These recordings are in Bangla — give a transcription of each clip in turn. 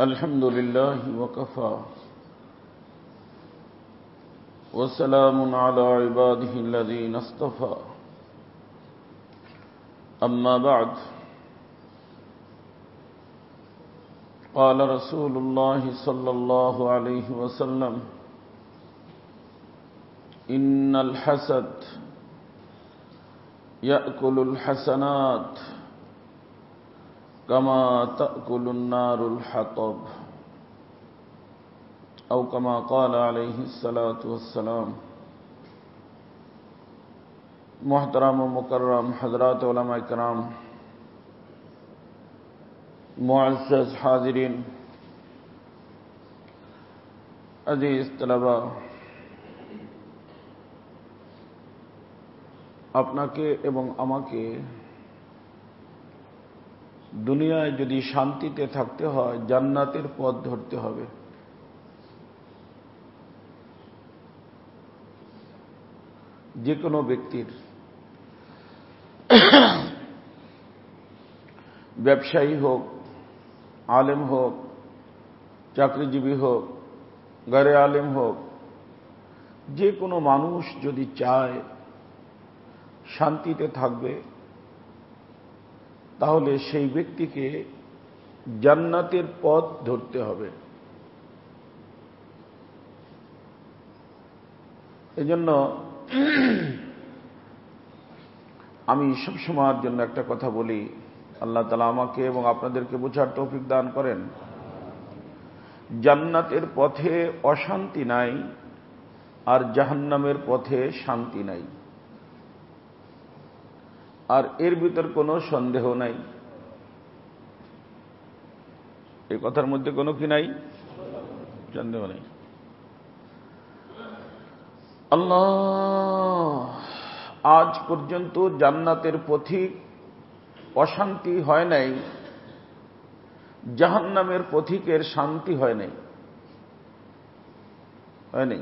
الحمد لله وكفى وسلام على عباده الذين اصطفى أما بعد قال رسول الله صلى الله عليه وسلم إن الحسد يأكل الحسنات كما تأكل النار الحطب أو كما قال عليه الصلاة والسلام محترم و مکرم حضرات علماء اكرام معزز حاضرین عزیز طلباء اپنا کے ایبن اما کے দুনিয়ায় যদি শান্তিতে থাকতে হয় জান্নাতের পথ ধরতে হবে যে কোনো ব্যক্তির ব্যবসায়ী হোক আলেম হোক চাকরিজীবী হোক গারে আলেম হোক যে কোনো মানুষ যদি চায় শান্তিতে থাকবে তাহলে সেই ব্যক্তিকে জান্নাতের পথ ধরতে হবে এজন্য আমি সবসময়ের জন্য একটা কথা বলি আল্লাহ তালা আমাকে এবং আপনাদেরকে বোঝার তৌফিক দান করেন জান্নাতের পথে অশান্তি নাই আর জাহান্নামের পথে শান্তি নাই আর এর ভিতর কোনো সন্দেহ নাই এই কথার মধ্যে কোনো কি নাই সন্দেহ নাই আল্লাহ আজ পর্যন্ত জান্নাতের পথিক অশান্তি হয় নাই জাহান্নামের পথিকের শান্তি হয় নাই হয় নাই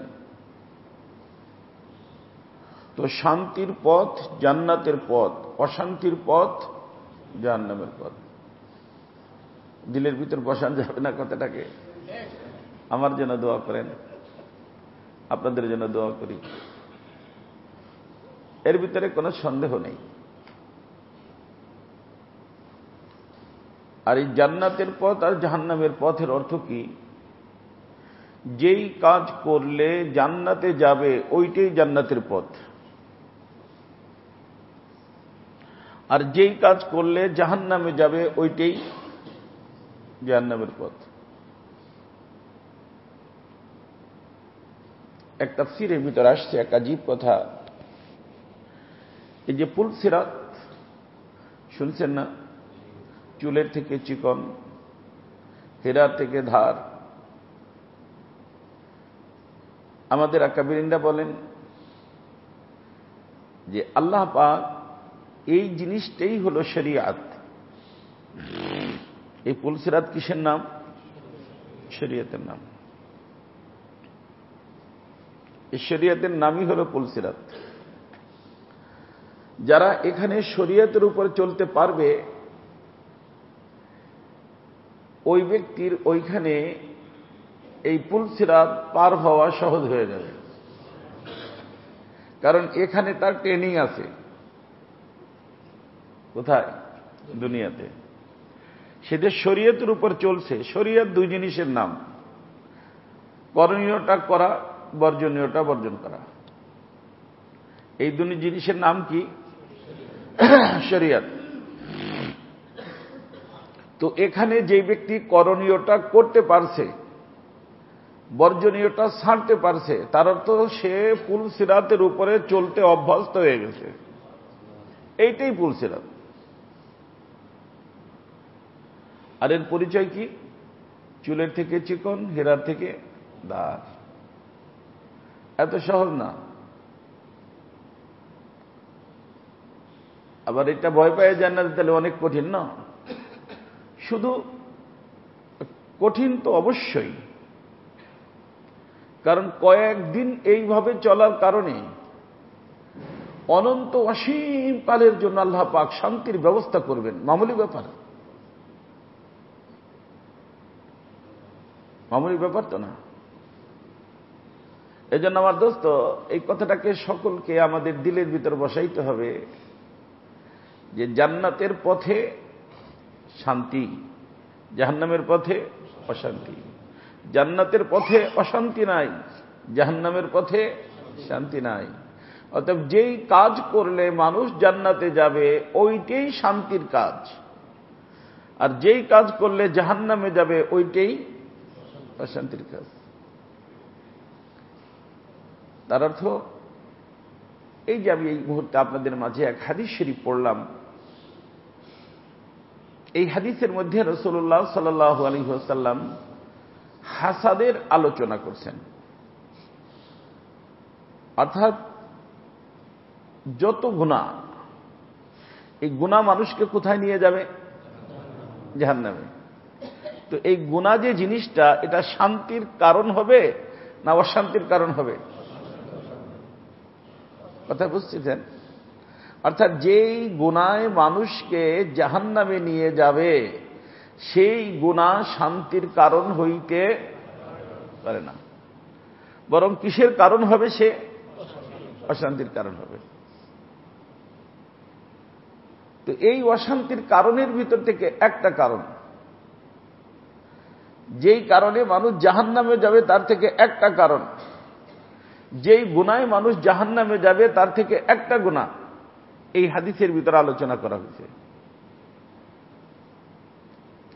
তো শান্তির পথ জান্নাতের পথ অশান্তির পথ জাহান্নামের পথ দিলের ভিতর বসান যাবে না কথাটাকে আমার জন্য দোয়া করেন আপনাদের জন্য দোয়া করি এর ভিতরে কোনো সন্দেহ নেই আর এই জান্নাতের পথ আর জাহান্নামের পথের অর্থ কি যেই কাজ করলে জান্নাতে যাবে ওইটাই জান্নাতের পথ আর যেই কাজ করলে জাহান নামে যাবে ওইটাই জাহান্নামের পথ একটা সিরের ভিতরে আসছে একটা জীব কথা এই যে পুল সিরাত শুনছেন না চুলের থেকে চিকন হেরা থেকে ধার আমাদের আকাবিরিন্দা বলেন যে আল্লাহ পাক এই জিনিসটাই হল শরিয়াত এই পুলসিরাত কিসের নাম শরিয়াতের নাম এই শরিয়তের নামই হল পুলসিরাত যারা এখানে শরিয়াতের উপর চলতে পারবে ওই ব্যক্তির ওইখানে এই পুলসিরাত পার হওয়া সহজ হয়ে যাবে কারণ এখানে তার ট্রেনিং আছে কোথায় দুনিয়াতে যে শরীয়তের উপর চলছে শরীয়ত দুই জিনিসের নাম করণীয়টা করা বর্জনীয়টা বর্জন করা এই দুই জিনিসের নাম কি শরীয়ত তো এখানে যে ব্যক্তি করণীয়টা করতে পারছে বর্জনীয়টা ছাড়তে পারছে তার অর্থ সে পুল সিরাতের উপরে চলতে অভ্যস্ত হয়ে গেছে এইটাই পুল সিরাত আর এর পরিচয় কি চুলের থেকে চিকন হেরার থেকে দার এত সহজ না আবার এটা ভয় পায় যান না তাহলে অনেক কঠিন না শুধু কঠিন তো অবশ্যই কারণ কয়েকদিন এইভাবে চলার কারণে অনন্ত অসীম কালের জন্য আল্লাহ পাক শান্তির ব্যবস্থা করবেন মামুলি ব্যাপার মামুলি ব্যাপার তো না এই জন্য আমার দোস্ত এই কথাটাকে সকলকে আমাদের দিলের ভিতর বসাইতে হবে যে জান্নাতের পথে শান্তি জাহান্নামের পথে অশান্তি জান্নাতের পথে অশান্তি নাই জাহান্নামের পথে শান্তি নাই অতএব যেই কাজ করলে মানুষ জান্নাতে যাবে ওইটাই শান্তির কাজ আর যেই কাজ করলে জাহান্নামে যাবে ওইটাই অশান্তির কাজ তার অর্থ এই যে আমি এই মুহূর্তে আপনাদের মাঝে এক হাদিস শরীফ পড়লাম এই হাদিসের মধ্যে রসুল্লাহ সাল্লাহ আলী আলহিহাসাল্লাম হাসাদের আলোচনা করছেন অর্থাৎ যত গুণা এই গুণা মানুষকে কোথায় নিয়ে যাবে জাহান্নামে তো এই গুণা যে জিনিসটা এটা শান্তির কারণ হবে না অশান্তির কারণ হবে কথা বুঝতেছেন অর্থাৎ যেই গুণায় মানুষকে জাহান নামে নিয়ে যাবে সেই গুণা শান্তির কারণ হইতে পারে না বরং কিসের কারণ হবে সে অশান্তির কারণ হবে তো এই অশান্তির কারণের ভিতর থেকে একটা কারণ যেই কারণে মানুষ জাহান নামে যাবে তার থেকে একটা কারণ যেই গুনায় মানুষ জাহান নামে যাবে তার থেকে একটা গুণা এই হাদিসের ভিতরে আলোচনা করা হয়েছে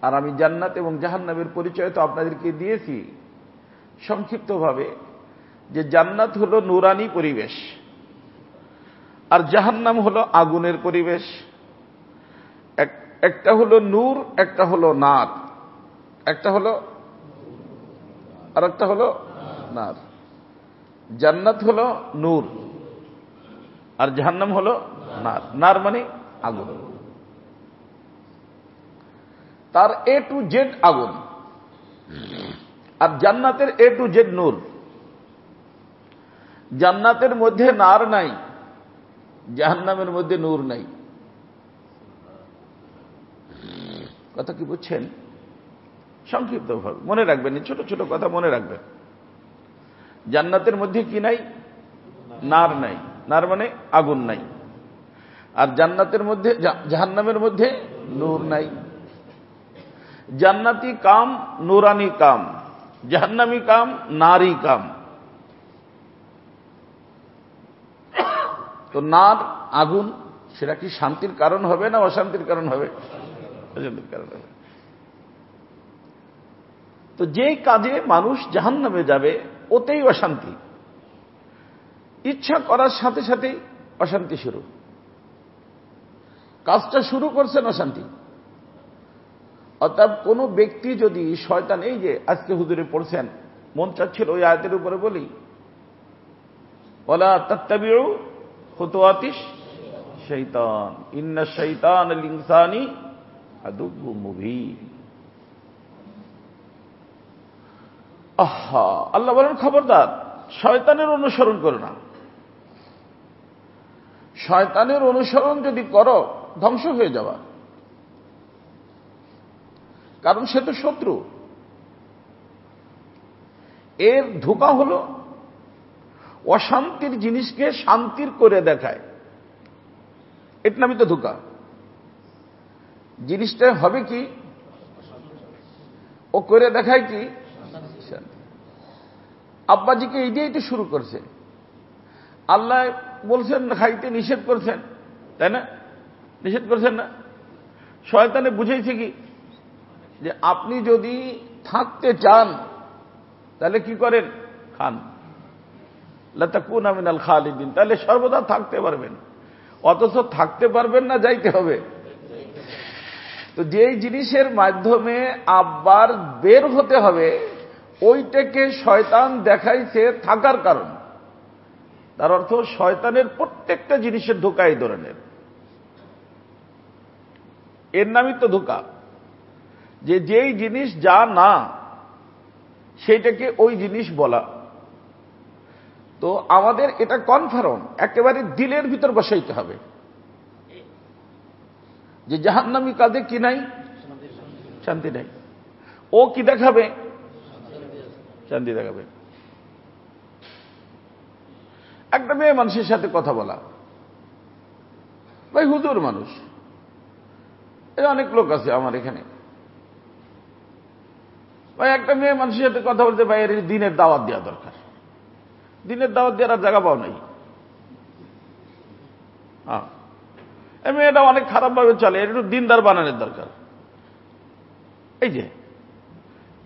আর আমি জান্নাত এবং জাহান্নামের পরিচয় তো আপনাদেরকে দিয়েছি সংক্ষিপ্তভাবে যে জান্নাত হল নুরানি পরিবেশ আর জাহান্নাম হল আগুনের পরিবেশ একটা হলো নূর একটা হল নাথ একটা হল আর একটা হল নার জান্নাত হল নূর আর জাহান্নাম হল নার নার মানে আগুন তার এ টু জেড আগুন আর জান্নাতের এ টু জেড নূর জান্নাতের মধ্যে নার নাই জাহান্নামের মধ্যে নূর নাই কথা কি বুঝছেন সংক্ষিপ্তভাবে মনে রাখবেন ছোট ছোট কথা মনে রাখবেন জান্নাতের মধ্যে কি নাই নার নাই নার মানে আগুন নাই আর জান্নাতের মধ্যে জাহান্নামের মধ্যে নূর নাই জান্নাতি কাম নুরানি কাম জাহান্নামি কাম নারী কাম তো নার আগুন সেটা কি শান্তির কারণ হবে না অশান্তির কারণ হবে অশান্তির কারণ হবে তো যে কাজে মানুষ নামে যাবে ওতেই অশান্তি ইচ্ছা করার সাথে সাথে অশান্তি শুরু কাজটা শুরু করছেন অশান্তি অর্থাৎ কোনো ব্যক্তি যদি শয়তান এই যে আজকে হুজুরে পড়ছেন মন চাচ্ছিল ওই আয়তের উপরে বলি বলা তত্তাবিউ হতো আতিস শৈতান ইন্না শৈতান লিংসানি আদুগ্গু মুভি আল্লাহ বলেন খবরদার শয়তানের অনুসরণ করো না শয়তানের অনুসরণ যদি করো ধ্বংস হয়ে যাওয়া কারণ সে তো শত্রু এর ধোকা হল অশান্তির জিনিসকে শান্তির করে দেখায় এটা নামই তো ধোকা জিনিসটা হবে কি ও করে দেখায় কি আব্বাজিকে এই দিয়েই তো শুরু করছে আল্লাহ বলছেন খাইতে নিষেধ করছেন তাই না নিষেধ করছেন না শয়তানে বুঝেছে কি যে আপনি যদি থাকতে চান তাহলে কি করেন খান লতাকুন আমিনাল খালিদিন তাহলে সর্বদা থাকতে পারবেন অথচ থাকতে পারবেন না যাইতে হবে তো যেই জিনিসের মাধ্যমে আব্বার বের হতে হবে ওইটাকে শয়তান দেখাইছে থাকার কারণ তার অর্থ শয়তানের প্রত্যেকটা জিনিসের ধোকা এই ধরনের এর নামই তো ধোকা যে যেই জিনিস যা না সেইটাকে ওই জিনিস বলা তো আমাদের এটা কনফার্ম একেবারে দিলের ভিতর বসাইতে হবে যে জাহান্নামী কাজে কি নাই শান্তি নাই ও কি দেখাবে চান্দি দেখাবে একটা মেয়ে মানুষের সাথে কথা বলা ভাই হুজুর মানুষ এই অনেক লোক আছে আমার এখানে ভাই একটা মেয়ে মানুষের সাথে কথা বলতে ভাই দিনের দাওয়াত দেওয়া দরকার দিনের দাওয়াত দেওয়ার আর জায়গা পাও নাই হ্যাঁ মেয়েটা অনেক খারাপভাবে চলে একটু দিনদার বানানোর দরকার এই যে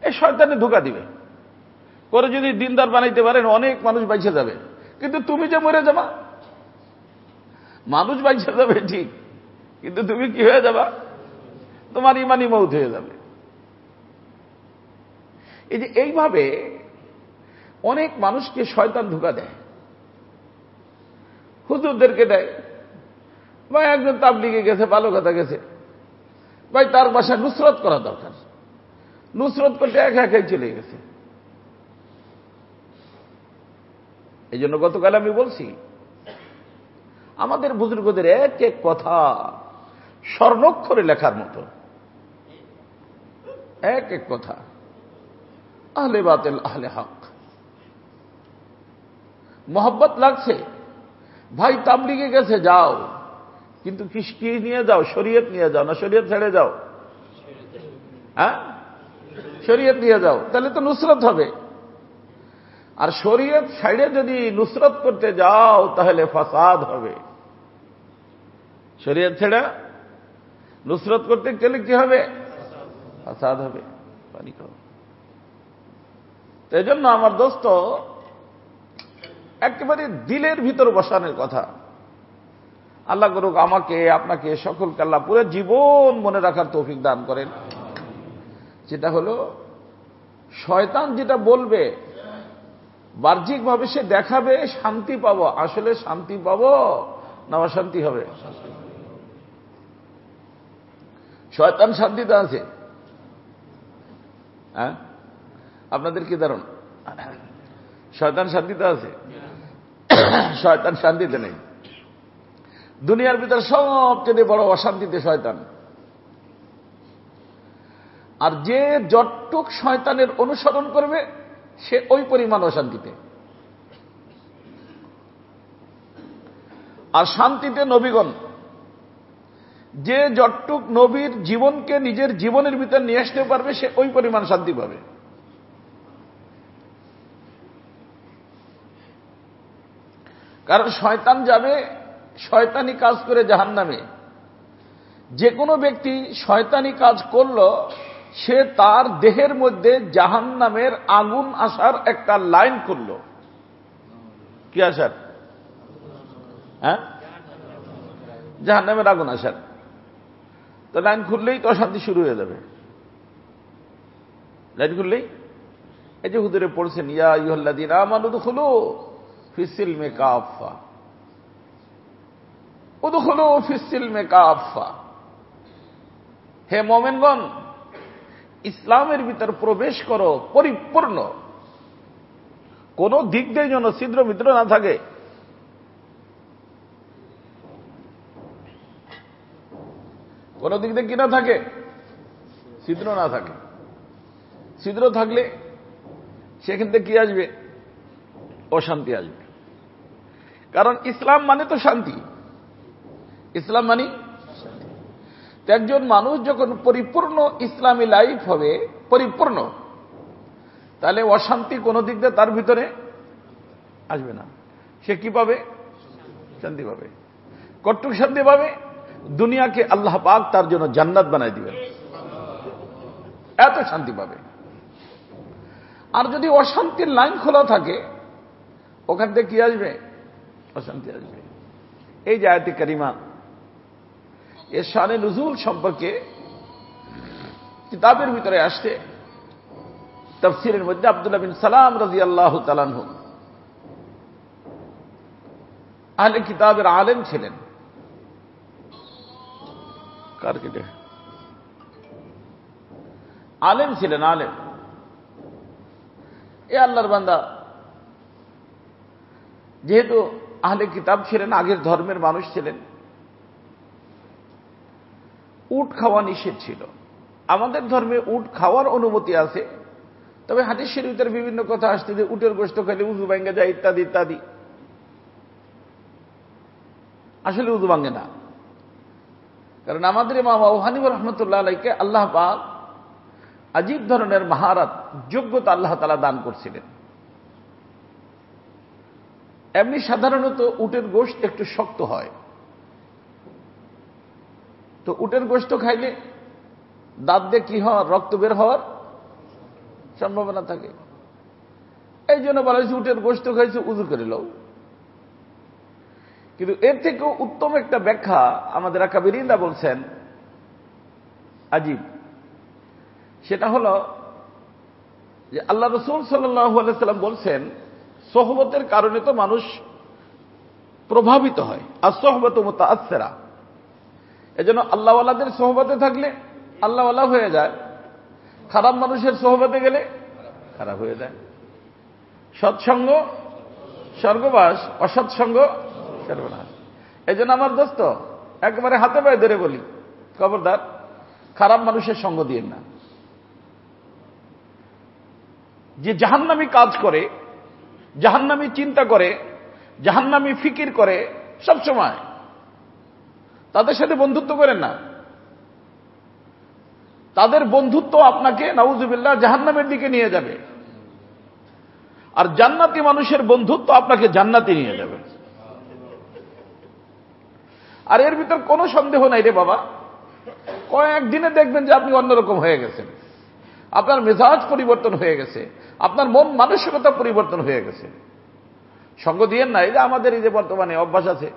এই শয়তানে ধোকা দিবে করে যদি দিনদার বানাইতে পারেন অনেক মানুষ বাইছে যাবে কিন্তু তুমি যে মরে যাবা মানুষ বাইছে যাবে ঠিক কিন্তু তুমি কি হয়ে যাবা তোমার ইমানি মৌত হয়ে যাবে এই যে এইভাবে অনেক মানুষকে শয়তান ধোকা দেয় হুজুরদেরকে দেয় বা একজন তাবলিগে গেছে ভালো কথা গেছে ভাই তার বাসায় নুসরত করা দরকার নুসরত করতে এক একাই চলে গেছে এই জন্য গতকাল আমি বলছি আমাদের বুজুর্গদের এক এক কথা স্বর্ণক্ষরে লেখার মতো এক এক কথা আহলে বাতেল আহলে হক মোহব্বত লাগছে ভাই তাবলিগে গেছে যাও কিন্তু কৃষ্টি নিয়ে যাও শরীয়ত নিয়ে যাও না শরীয়ত ছেড়ে যাও হ্যাঁ শরীয়ত নিয়ে যাও তাহলে তো নুসরত হবে আর শরীয়ত সাইডে যদি নুসরত করতে যাও তাহলে ফাসাদ হবে শরীয়ত ছেড়া নুসরত করতে গেলে কি হবে ফাসাদ হবে পানি এই জন্য আমার দোস্ত একেবারে দিলের ভিতর বসানোর কথা আল্লাহ করুক আমাকে আপনাকে সকল কাল্লা পুরো জীবন মনে রাখার তৌফিক দান করেন যেটা হলো শয়তান যেটা বলবে বাহ্যিকভাবে সে দেখাবে শান্তি পাবো আসলে শান্তি পাবো না অশান্তি হবে শয়তান শান্তিতে আছে হ্যাঁ আপনাদের কি ধারণ শয়তান শান্তিতে আছে শয়তান শান্তিতে নেই দুনিয়ার ভিতরে সবচেয়ে বড় অশান্তিতে শয়তান আর যে যতটুক শয়তানের অনুসরণ করবে সে ওই পরিমাণ অশান্তিতে আর শান্তিতে নবীগণ যে যটটুক নবীর জীবনকে নিজের জীবনের ভিতর নিয়ে আসতে পারবে সে ওই পরিমাণ শান্তি পাবে কারণ শয়তান যাবে শয়তানি কাজ করে জাহান নামে যে কোনো ব্যক্তি শয়তানি কাজ করল সে তার দেহের মধ্যে জাহান নামের আগুন আসার একটা লাইন করল কি আসার হ্যাঁ জাহান নামের আগুন আসার তো লাইন খুললেই তো অশান্তি শুরু হয়ে যাবে লাইন খুললেই এই যে হুদুরে পড়ছেন ইয়া ইহল্লাদিন আমানুদ খুলো ফিসিল মে কাফা উদুখলো ফিসিল মে কাফা হে মোমেনগঞ্জ ইসলামের ভিতর প্রবেশ করো পরিপূর্ণ কোন দিক দিয়ে যেন ছিদ্র মিত্র না থাকে কোন দিক দিয়ে কি না থাকে ছিদ্র না থাকে ছিদ্র থাকলে সেখান থেকে কি আসবে অশান্তি আসবে কারণ ইসলাম মানে তো শান্তি ইসলাম মানে একজন মানুষ যখন পরিপূর্ণ ইসলামী লাইফ হবে পরিপূর্ণ তাহলে অশান্তি কোনো দিক দিয়ে তার ভিতরে আসবে না সে কি পাবে শান্তি পাবে কটুক শান্তি পাবে দুনিয়াকে আল্লাহ পাক তার জন্য জান্নাত বানাই দিবেন এত শান্তি পাবে আর যদি অশান্তির লাইন খোলা থাকে ওখান থেকে কি আসবে অশান্তি আসবে এই যে আয়তে কারিমা এর শানে নজুল সম্পর্কে কিতাবের ভিতরে আসছে তফসিরের মধ্যে আবদুল্লাহ বিন সালাম রাজি আল্লাহ তালানহু আহলে কিতাবের আলেম ছিলেন কার কেটে আলেম ছিলেন আলেম এ আল্লাহর বান্দা যেহেতু আহলে কিতাব ছিলেন আগের ধর্মের মানুষ ছিলেন উট খাওয়া নিষেধ ছিল আমাদের ধর্মে উট খাওয়ার অনুমতি আছে তবে হাদিস শরীফের বিভিন্ন কথা আসছে যে উটের গোষ্ঠ খেলে উজু ভাঙ্গে যায় ইত্যাদি ইত্যাদি আসলে উজু ভাঙ্গে না কারণ আমাদের মা বাবু হানিব রহমতুল্লাহ আলাইকে আল্লাহ পাক আজীব ধরনের মহারাত যোগ্যতা আল্লাহ তালা দান করছিলেন এমনি সাধারণত উটের গোষ্ঠ একটু শক্ত হয় তো উটের গোষ্ঠ খাইলে দাঁত দিয়ে কি হওয়ার রক্ত বের হওয়ার সম্ভাবনা থাকে এই জন্য বলা হয়েছে উটের গোষ্ঠ খাইছে উজু করে লও কিন্তু এর থেকে উত্তম একটা ব্যাখ্যা আমাদের আকাবিরিন্দা বলছেন আজিব সেটা হল যে আল্লাহ রসুল সাল্লাম বলছেন সহবতের কারণে তো মানুষ প্রভাবিত হয় আর সহবত মতো আসেরা এজন্য আল্লাহওয়ালাদের সহবাতে থাকলে আল্লাহওয়ালা হয়ে যায় খারাপ মানুষের সহবাতে গেলে খারাপ হয়ে যায় সৎসঙ্গ স্বর্গবাস অসৎসঙ্গ সর্বনাশ এই জন্য আমার দোস্ত একবারে হাতে পায়ে ধরে বলি খবরদার খারাপ মানুষের সঙ্গ দিয়ে না যে জাহান্নামি কাজ করে জাহান্নামি চিন্তা করে জাহান্নামি ফিকির করে সব সময় তাদের সাথে বন্ধুত্ব করেন না তাদের বন্ধুত্ব আপনাকে নাউজুবিল্লাহ জাহান্নামের দিকে নিয়ে যাবে আর জান্নাতি মানুষের বন্ধুত্ব আপনাকে জান্নাতি নিয়ে যাবে আর এর ভিতর কোনো সন্দেহ নাই রে বাবা কয়েকদিনে দেখবেন যে আপনি অন্যরকম হয়ে গেছেন আপনার মেজাজ পরিবর্তন হয়ে গেছে আপনার মন মানসিকতা পরিবর্তন হয়ে গেছে সঙ্গ দিয়ে না এই যে আমাদের এই যে বর্তমানে অভ্যাস আছে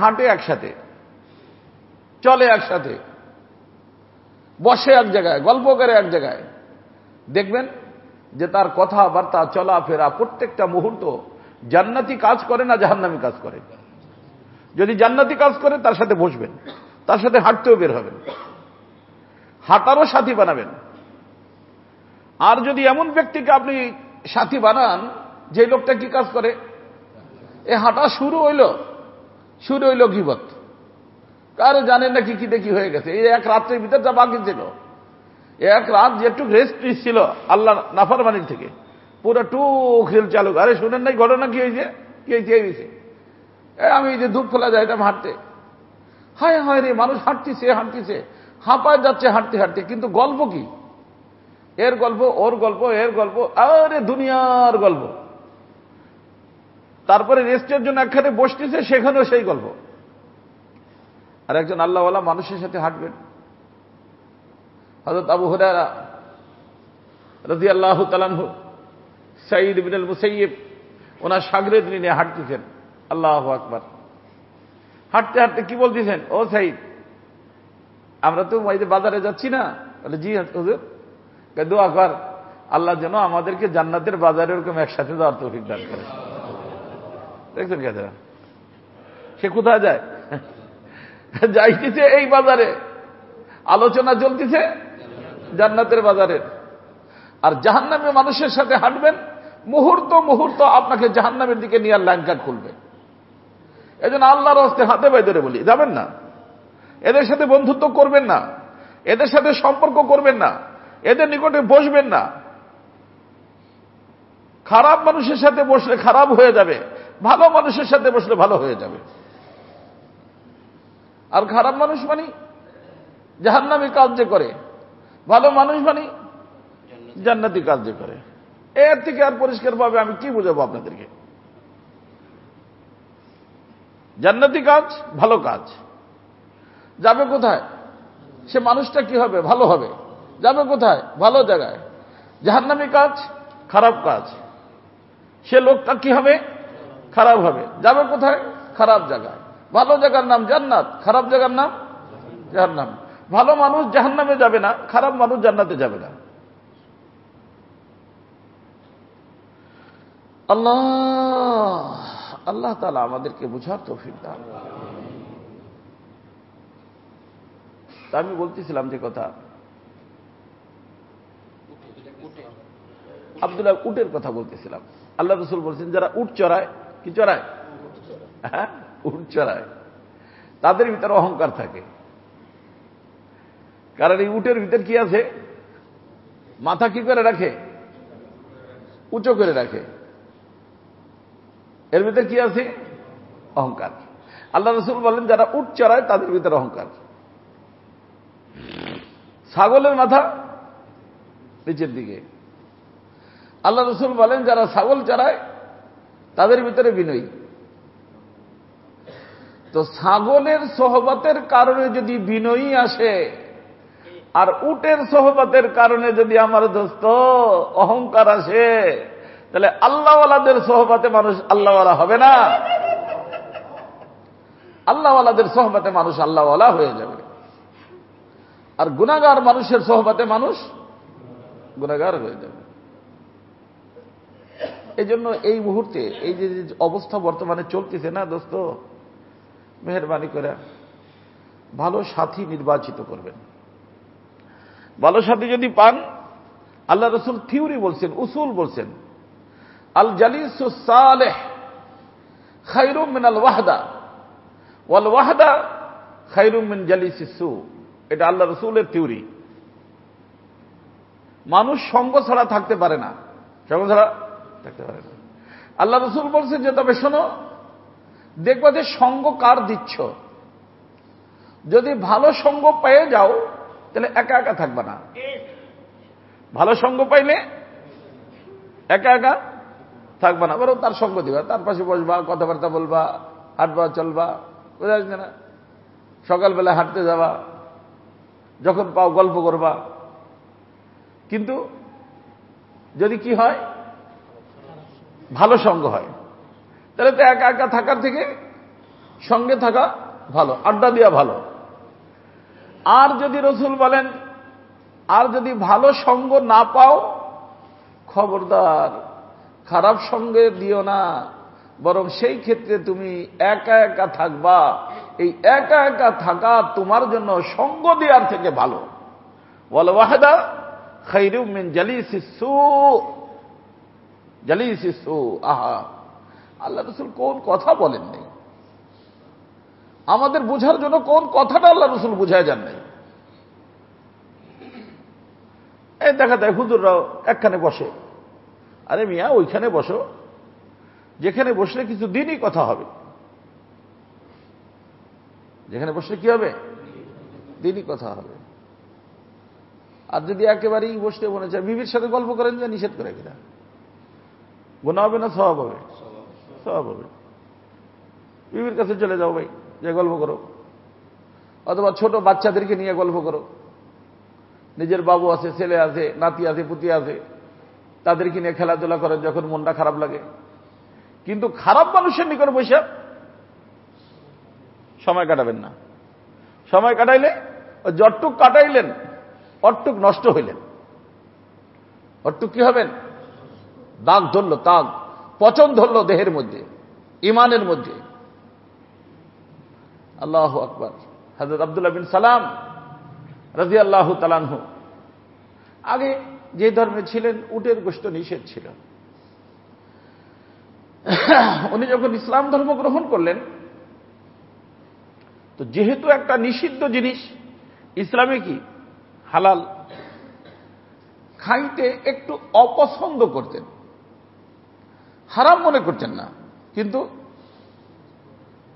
হাঁটে একসাথে চলে একসাথে বসে এক জায়গায় গল্প করে এক জায়গায় দেখবেন যে তার কথাবার্তা চলাফেরা প্রত্যেকটা মুহূর্ত জান্নাতি কাজ করে না জাহান্নামি কাজ করে যদি জান্নাতি কাজ করে তার সাথে বসবেন তার সাথে হাঁটতেও বের হবেন হাঁটারও সাথী বানাবেন আর যদি এমন ব্যক্তিকে আপনি সাথী বানান যে লোকটা কি কাজ করে এ হাঁটা শুরু হইল শুরু হইল গিবত কারো জানেন না কি দেখি হয়ে গেছে এই এক রাত্রের ভিতর যা বাকি ছিল এক রাত যেটুক রেস্ট ছিল আল্লাহ নাফারমানির থেকে পুরো টু হিল চালু আরে শুনেন নাই ঘটনা কি হয়েছে কি হয়েছে এই বিষয়ে আমি যে ধূপ ফেলা যাইতাম হাঁটতে হায় হায় রে মানুষ হাঁটতেছে হাঁটতেছে হাঁপায় যাচ্ছে হাঁটতে হাঁটতে কিন্তু গল্প কি এর গল্প ওর গল্প এর গল্প আরে দুনিয়ার গল্প তারপরে রেস্টের জন্য একখানে বসতেছে সেখানেও সেই গল্প আর একজন আল্লাহওয়ালা মানুষের সাথে হাঁটবেন হজরত আবু হরারা রাজি আল্লাহ তালানহু সাঈদ বিনাল মুসাইব ওনার সাগরে তিনি নিয়ে হাঁটতেছেন আল্লাহ আকবার হাঁটতে হাঁটতে কি বলতেছেন ও সাইদ আমরা তো মাইদে বাজারে যাচ্ছি না বলে জি হ্যাঁ, হুজুর দোয়া কর আল্লাহ যেন আমাদেরকে জান্নাতের বাজারে ওরকম একসাথে দেওয়ার তৌফিক দান করে দেখছেন কথা সে কোথায় যায় যাইতেছে এই বাজারে আলোচনা চলতেছে জান্নাতের বাজারের আর জাহান্নামে মানুষের সাথে হাঁটবেন মুহূর্ত মুহূর্ত আপনাকে জাহান্নামের দিকে নিয়ে আর খুলবে এই জন্য আল্লাহর হস্তে হাতে বাইদরে বলি যাবেন না এদের সাথে বন্ধুত্ব করবেন না এদের সাথে সম্পর্ক করবেন না এদের নিকটে বসবেন না খারাপ মানুষের সাথে বসলে খারাপ হয়ে যাবে ভালো মানুষের সাথে বসলে ভালো হয়ে যাবে আর খারাপ মানুষ মানে জাহান্নামি কাজ যে করে ভালো মানুষ মানি জান্নাতি কাজ যে করে এর থেকে আর পরিষ্কার পরিষ্কারভাবে আমি কি বুঝাবো আপনাদেরকে জান্নাতি কাজ ভালো কাজ যাবে কোথায় সে মানুষটা কি হবে ভালো হবে যাবে কোথায় ভালো জায়গায় জাহান্নামি কাজ খারাপ কাজ সে লোকটা কি হবে খারাপ হবে যাবে কোথায় খারাপ জায়গায় ভালো জায়গার নাম জান্নাত খারাপ জায়গার নাম জাহান্নাম ভালো মানুষ জাহান্নামে যাবে না খারাপ মানুষ জান্নাতে যাবে না আল্লাহ আল্লাহ তালা আমাদেরকে বুঝার তো ফিরতাম তা আমি বলতেছিলাম যে কথা আব্দুল্লাহ উটের কথা বলতেছিলাম আল্লাহ রসুল বলছেন যারা উট চড়ায় কি চড়ায় হ্যাঁ? উট চড়ায় তাদের ভিতরে অহংকার থাকে কারণ এই উটের ভিতর কি আছে মাথা কি করে রাখে উঁচু করে রাখে এর ভিতরে কি আছে অহংকার আল্লাহ রসুল বলেন যারা উট চড়ায় তাদের ভিতরে অহংকার ছাগলের মাথা নিচের দিকে আল্লাহ রসুল বলেন যারা ছাগল চড়ায় তাদের ভিতরে বিনয়ী তো ছাগলের সহবাতের কারণে যদি বিনয়ী আসে আর উটের সহবাতের কারণে যদি আমার দোস্ত অহংকার আসে তাহলে আল্লাহওয়ালাদের সহবাতে মানুষ আল্লাহওয়ালা হবে না আল্লাহওয়ালাদের সহবাতে মানুষ আল্লাহওয়ালা হয়ে যাবে আর গুণাগার মানুষের সহবাতে মানুষ গুণাগার হয়ে যাবে এই জন্য এই মুহূর্তে এই যে অবস্থা বর্তমানে চলতেছে না দোস্ত মেহরবানি করে ভালো সাথী নির্বাচিত করবেন ভালো সাথী যদি পান আল্লাহ রসুল থিওরি বলছেন উসুল বলছেন আল জালিসালেহ খাইরুম মিন আল ওয়াহদা ওয়াল ওয়াহদা খাইরুম মিন জালিসু এটা আল্লাহ রসুলের থিওরি মানুষ সঙ্গ ছাড়া থাকতে পারে না সঙ্গ ছাড়া থাকতে পারে না আল্লাহ রসুল বলছে যে তবে শোনো দেখবা যে সঙ্গ কার দিচ্ছ যদি ভালো সঙ্গ পেয়ে যাও তাহলে একা একা থাকবে না ভালো সঙ্গ পাইলে একা একা থাকবে না বরং তার সঙ্গ দিবা তার পাশে বসবা কথাবার্তা বলবা হাঁটবা চলবা বোঝা আসবে না সকালবেলা হাঁটতে যাবা যখন পাও গল্প করবা কিন্তু যদি কি হয় ভালো সঙ্গ হয় তাহলে তো একা একা থাকার থেকে সঙ্গে থাকা ভালো আড্ডা দেওয়া ভালো আর যদি রসুল বলেন আর যদি ভালো সঙ্গ না পাও খবরদার খারাপ সঙ্গে দিও না বরং সেই ক্ষেত্রে তুমি একা একা থাকবা এই একা একা থাকা তোমার জন্য সঙ্গ দেওয়ার থেকে ভালো বলো ওয়াহেদা খৈরুমিন জালিস আহা আল্লাহ রসুল কোন কথা বলেন নাই আমাদের বোঝার জন্য কোন কথাটা আল্লাহ রসুল বুঝায় যান নাই এই দেখা দেয় হুজুররাও একখানে বসে আরে মিয়া ওইখানে বসো যেখানে বসলে কিছু দিনই কথা হবে যেখানে বসলে কি হবে দিনই কথা হবে আর যদি একেবারেই বসতে মনে চায় বিবির সাথে গল্প করেন যে নিষেধ করে কিনা গোনা হবে না স্বভাব হবে স্বভাব হবে বিবির কাছে চলে যাও ভাই যে গল্প করো অথবা ছোট বাচ্চাদেরকে নিয়ে গল্প করো নিজের বাবু আছে ছেলে আছে নাতি আছে পুতি আছে তাদেরকে নিয়ে খেলাধুলা করেন যখন মনটা খারাপ লাগে কিন্তু খারাপ মানুষের নিকট বসে সময় কাটাবেন না সময় কাটাইলে যটটুক কাটাইলেন অটটুক নষ্ট হইলেন অটটুক কি হবেন দাগ ধরল তাগ পচন ধরল দেহের মধ্যে ইমানের মধ্যে আল্লাহ আকবর হজরত আবদুল্লাহ বিন সালাম রাজি আল্লাহ তালানহ আগে যে ধর্মে ছিলেন উটের গোষ্ঠ নিষেধ ছিল উনি যখন ইসলাম ধর্ম গ্রহণ করলেন তো যেহেতু একটা নিষিদ্ধ জিনিস ইসলামে কি হালাল খাইতে একটু অপছন্দ করতেন হারাম মনে করতেন না কিন্তু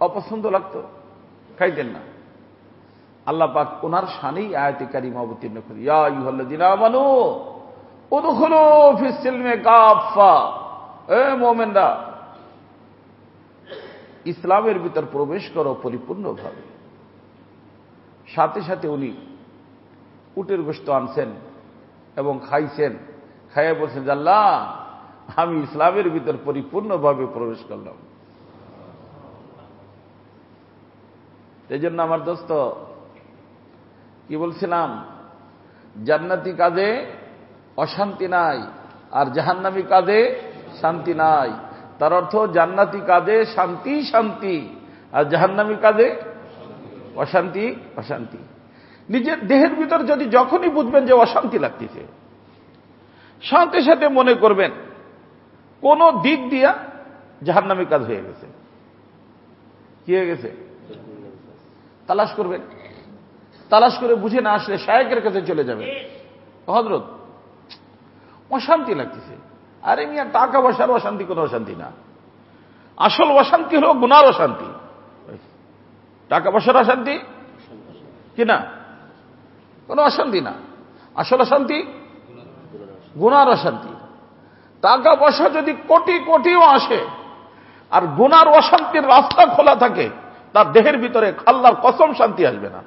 অপছন্দ লাগত খাইতেন না আল্লাহ পাক ওনার সানেই আয়াতি কারিমা অবতীর্ণ করি ইয়াহ্লামানো ও তো হলো ফিসিলমে কাফা এ মোমেনরা ইসলামের ভিতর প্রবেশ করো পরিপূর্ণভাবে সাথে সাথে উনি উটের গোস্ত আনছেন এবং খাইছেন খাইয়া বলছেন আল্লাহ আমি ইসলামের ভিতর পরিপূর্ণভাবে প্রবেশ করলাম এই জন্য আমার দোস্ত কি বলছিলাম জান্নাতি কাজে অশান্তি নাই আর জাহান্নামি কাজে শান্তি নাই তার অর্থ জান্নাতি কাজে শান্তি শান্তি আর জাহান্নামি কাজে অশান্তি অশান্তি নিজের দেহের ভিতর যদি যখনই বুঝবেন যে অশান্তি লাগতেছে সাথে সাথে মনে করবেন কোন দিক দিয়া জাহান্নামি কাজ হয়ে গেছে কি হয়ে গেছে তালাশ করবেন তালাশ করে বুঝে না আসলে শায়কের কাছে চলে যাবে হজরত অশান্তি লাগতেছে আরে মিয়া টাকা বসার অশান্তি কোনো অশান্তি না আসল অশান্তি হলো গুনার অশান্তি টাকা পয়সার অশান্তি কিনা কোনো অশান্তি না আসল অশান্তি গুনার অশান্তি টাকা পয়সা যদি কোটি কোটিও আসে আর গুনার অশান্তির রাস্তা খোলা থাকে তার দেহের ভিতরে খাল্লার কসম শান্তি আসবে না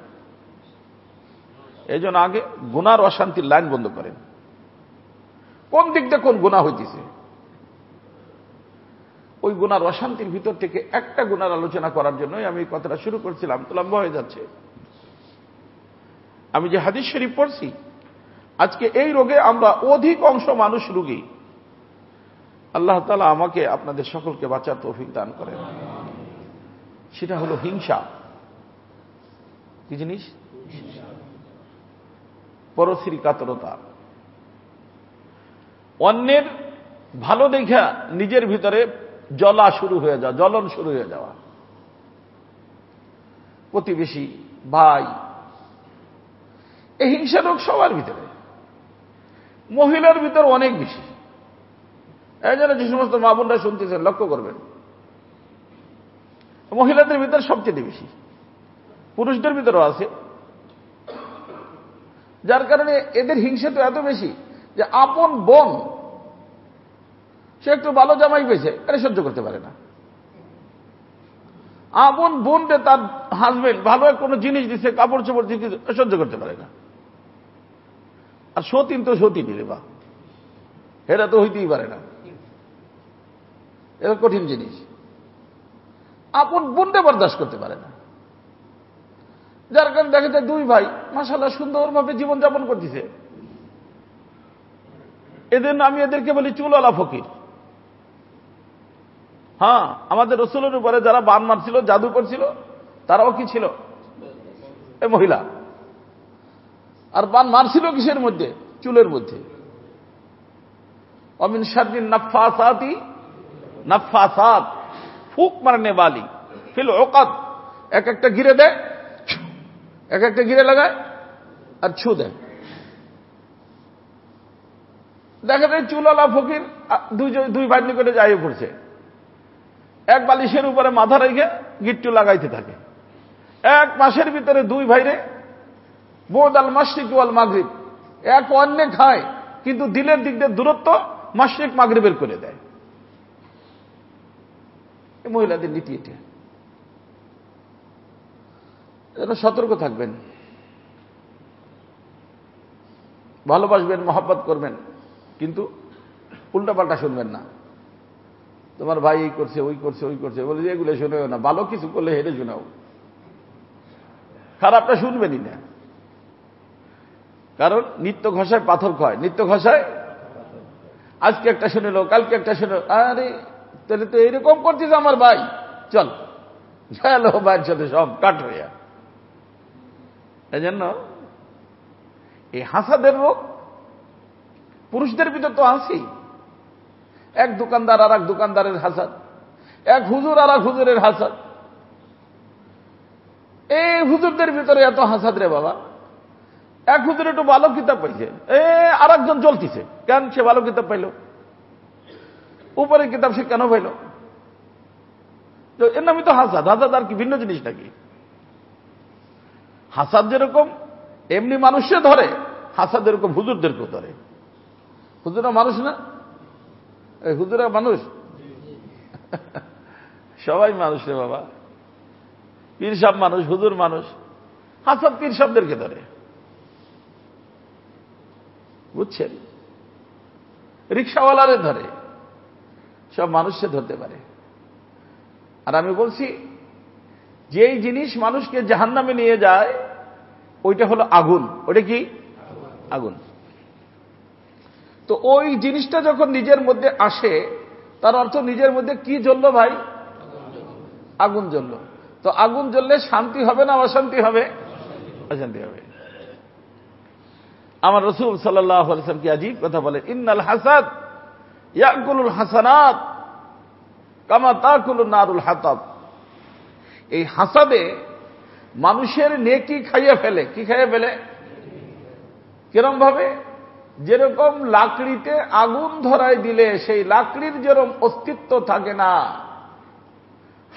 এই জন্য আগে গুনার অশান্তির লাইন বন্ধ করেন কোন দিক দিয়ে কোন গুণা হইতেছে ওই গুনার অশান্তির ভিতর থেকে একটা গুনার আলোচনা করার জন্যই আমি কথাটা শুরু করছিলাম তো লম্বা হয়ে যাচ্ছে আমি যে হাদিস শরীফ পড়ছি আজকে এই রোগে আমরা অধিক অংশ মানুষ রুগী আল্লাহ তালা আমাকে আপনাদের সকলকে বাঁচার তৌফিক দান করেন সেটা হলো হিংসা কি জিনিস পরশ্রী কাতরতা অন্যের ভালো দেখা নিজের ভিতরে জলা শুরু হয়ে যাওয়া জ্বলন শুরু হয়ে যাওয়া প্রতিবেশী ভাই এই হিংসা রোগ সবার ভিতরে মহিলার ভিতর অনেক বেশি এই জন্য যে সমস্ত মা বোনরা শুনতেছেন লক্ষ্য করবেন মহিলাদের ভিতরে সবচেয়ে বেশি পুরুষদের ভিতরেও আছে যার কারণে এদের হিংসা তো এত বেশি যে আপন বোন সে একটু ভালো জামাই পেয়েছে এটা সহ্য করতে পারে না আপন বোনকে তার হাজবেন্ড ভালো কোনো জিনিস দিছে কাপড় চোপড় দিচ্ছে সহ্য করতে পারে না আর সতীন তো সতীন বা এরা তো হইতেই পারে না এটা কঠিন জিনিস আপন বোনটা বরদাস্ত করতে পারে না যার কারণে দেখা যায় দুই ভাই মাসাল্লাহ সুন্দরভাবে জীবনযাপন করতেছে এদের আমি এদেরকে বলি চুলালা ফকির হ্যাঁ আমাদের রসুলের উপরে যারা বান মারছিল জাদু করছিল তারাও কি ছিল এ মহিলা আর বান মারছিল কিসের মধ্যে চুলের মধ্যে অমিন সাদিন নাফা সাতি নাফাসাদ ফুক মারনে বালি ফিল ওকাত এক একটা ঘিরে দেয় এক একটা ঘিরে লাগায় আর ছু দেয় দেখা যায় চুলালা ফকির দুই ভাই নিকটে যাই পড়ছে এক বালিশের উপরে মাথা রেখে গিট্টু লাগাইতে থাকে এক মাসের ভিতরে দুই ভাইরে বোদ আল মাসিক ওয়াল মাগরিব এক অন্য খায় কিন্তু দিলের দিক দিয়ে দূরত্ব মাসিক মাগরিবের করে দেয় এই মহিলাদের নীতি এটা যেন সতর্ক থাকবেন ভালোবাসবেন মহাব্বত করবেন কিন্তু উল্টাপাল্টা শুনবেন না তোমার ভাই এই করছে ওই করছে ওই করছে বলে যে এগুলো শুনেও না ভালো কিছু করলে হেরে শোনাও খারাপটা শুনবেনই না কারণ নিত্য ঘষায় পাথর খয় নিত্য ঘষায় আজকে একটা শুনিল কালকে একটা শুনিল আরে তাহলে তো এইরকম করছিস আমার ভাই চল গেল ভাইয়ের সাথে সব কাট হইয়া এই জন্য এই হাসাদের রোগ পুরুষদের ভিতর তো হাসি এক দোকানদার আর এক দোকানদারের হাসাদ এক হুজুর আর এক হুজুরের হাসাদ এই হুজুরদের ভিতরে এত হাসাদ রে বাবা এক হুজুর একটু ভালো কিতাব পাইছে এ আর একজন চলতিছে কেন সে ভালো কিতাব পাইলো উপরের কিতাব সে কেন পাইল এর নামই তো হাসাদ হাসাদ আর কি ভিন্ন জিনিস নাকি হাসাদ যেরকম এমনি মানুষে ধরে হাসাদ এরকম হুজুরদেরকেও ধরে হুজুরা মানুষ না হুজুরা মানুষ সবাই মানুষ রে বাবা পীর সাহ মানুষ হুজুর মানুষ হাসাদ পীর সাহদেরকে ধরে বুঝছেন রিক্সাওয়ালারে ধরে সব মানুষকে ধরতে পারে আর আমি বলছি যেই জিনিস মানুষকে জাহান নামে নিয়ে যায় ওইটা হলো আগুন ওটা কি আগুন তো ওই জিনিসটা যখন নিজের মধ্যে আসে তার অর্থ নিজের মধ্যে কি জ্বলল ভাই আগুন জ্বলল তো আগুন জ্বললে শান্তি হবে না অশান্তি হবে অশান্তি হবে আমার রসুল সাল্লাহ কি আজীব কথা বলে ইন্নাল হাসাদ ইয়াকুলুল হাসানাত কামা তাকুলুল নারুল হাতাব এই হাসাবে মানুষের নেকি খাইয়ে ফেলে কি খাইয়ে ফেলে কিরম ভাবে যেরকম লাকড়িতে আগুন ধরাই দিলে সেই লাকড়ির যেরকম অস্তিত্ব থাকে না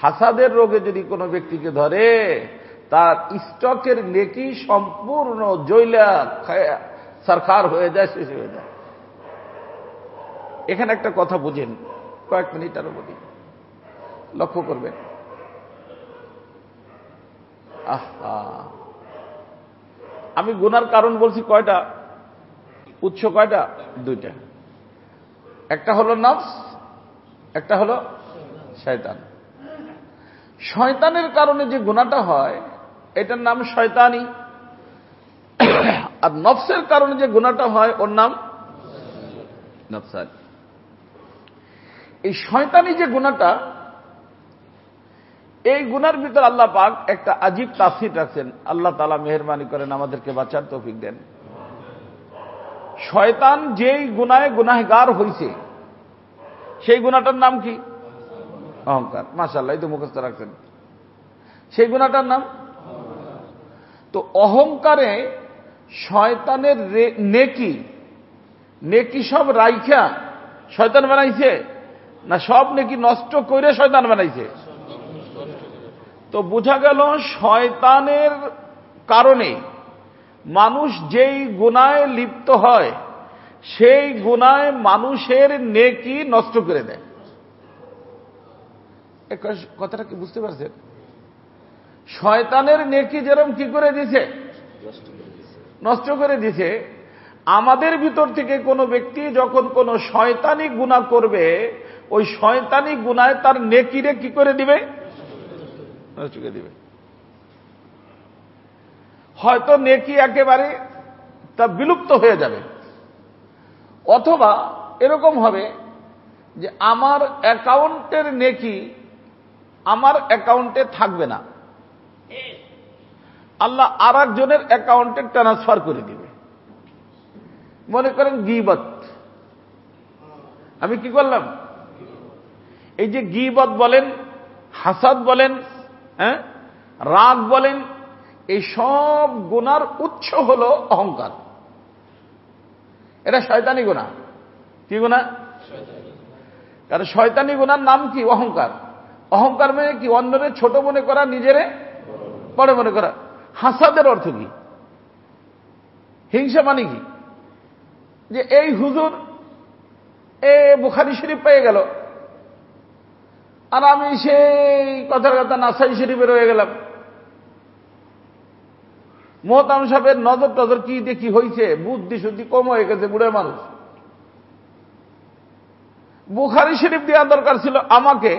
হাসাদের রোগে যদি কোনো ব্যক্তিকে ধরে তার স্টকের নেকি সম্পূর্ণ জৈলা সরকার হয়ে যায় শেষ হয়ে যায় এখানে একটা কথা বুঝেন কয়েক মিনিট আরো বলি লক্ষ্য করবেন আমি গুনার কারণ বলছি কয়টা উৎস কয়টা দুইটা একটা হলো নফস একটা হলো শয়তান শয়তানের কারণে যে গুণাটা হয় এটার নাম শয়তানি আর নফসের কারণে যে গুণাটা হয় ওর নাম নফসানি এই শয়তানি যে গুণাটা এই গুনার ভিতর আল্লাহ পাক একটা আজীব তাসির রাখছেন আল্লাহ তালা মেহরবানি করেন আমাদেরকে বাঁচার তৌফিক দেন শয়তান যেই গুনায় গুনাহগার হইছে সেই গুণাটার নাম কি অহংকার মাসাল্লাহ এই তো মুখস্থ রাখছেন সেই গুণাটার নাম তো অহংকারে শয়তানের নেকি নেকি সব রাইখা শয়তান বানাইছে না সব নাকি নষ্ট করে শয়তান বানাইছে তো বোঝা গেল শয়তানের কারণে মানুষ যেই গুণায় লিপ্ত হয় সেই গুণায় মানুষের নেকি নষ্ট করে দেয় কথাটা কি বুঝতে পারছেন শয়তানের নেকি যেরম কি করে দিছে নষ্ট করে দিছে আমাদের ভিতর থেকে কোনো ব্যক্তি যখন কোনো শয়তানি গুণা করবে ওই শয়তানি গুনায় তার নেকিরে কি করে দিবে চুকে দিবে হয়তো নেকি একেবারে তা বিলুপ্ত হয়ে যাবে অথবা এরকম হবে যে আমার অ্যাকাউন্টের নেকি আমার অ্যাকাউন্টে থাকবে না আল্লাহ আর একজনের অ্যাকাউন্টে ট্রান্সফার করে দিবে মনে করেন গিবত আমি কি করলাম এই যে গিবত বলেন হাসাদ বলেন হ্যাঁ রাগ বলেন এই সব গুনার উৎস হল অহংকার এটা শয়তানি গুণা কি গুণা কারণ শয়তানি গুণার নাম কি অহংকার অহংকার মানে কি অন্যরে ছোট মনে করা নিজেরে বড় মনে করা হাসাদের অর্থ কি হিংসা মানে কি যে এই হুজুর এ বুখারি শরীফ পেয়ে গেল আর আমি সেই কথার কথা নাসাই শরীফে রয়ে গেলাম মোহতাম সাহেবের নজর টজর কি দেখি হয়েছে বুদ্ধি শুদ্ধি কম হয়ে গেছে বুড়ে মানুষ বুখারি শরীফ দেওয়া দরকার ছিল আমাকে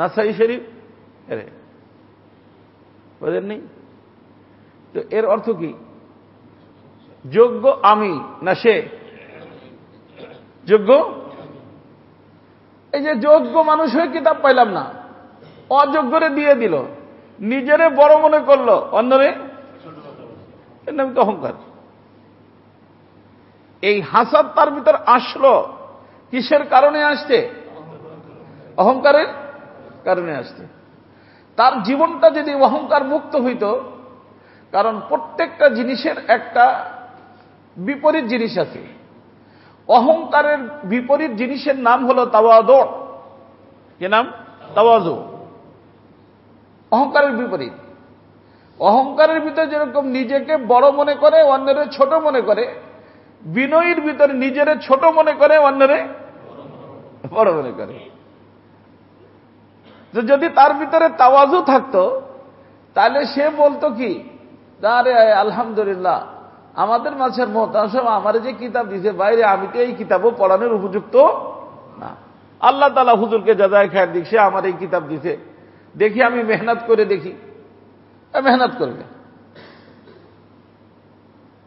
নাসাই শরীফ বোঝেননি তো এর অর্থ কি যোগ্য আমি না সে যোগ্য এই যে যোগ্য মানুষ হয়ে কিতাব পাইলাম না অযোগ্যরে দিয়ে দিল নিজেরে বড় মনে করলো অন্যরে এর নাম তো অহংকার এই হাসাদ তার ভিতর আসলো কিসের কারণে আসছে অহংকারের কারণে আসছে তার জীবনটা যদি অহংকার মুক্ত হইত কারণ প্রত্যেকটা জিনিসের একটা বিপরীত জিনিস আছে অহংকারের বিপরীত জিনিসের নাম হল তাওয়াদ কে নাম তাওয়াজ অহংকারের বিপরীত অহংকারের ভিতরে যেরকম নিজেকে বড় মনে করে অন্যের ছোট মনে করে বিনয়ীর ভিতরে নিজের ছোট মনে করে অন্যরে বড় মনে করে যদি তার ভিতরে তাওয়াজু থাকতো তাহলে সে বলতো কি আরে আলহামদুলিল্লাহ আমাদের মাঝের মোহতাম আমার যে কিতাব দিছে বাইরে আমি তো এই কিতাবও পড়ানোর উপযুক্ত না আল্লাহ তালা হুজুরকে যাদায় খায় দিক সে আমার এই কিতাব দিছে দেখি আমি মেহনত করে দেখি মেহনত করবে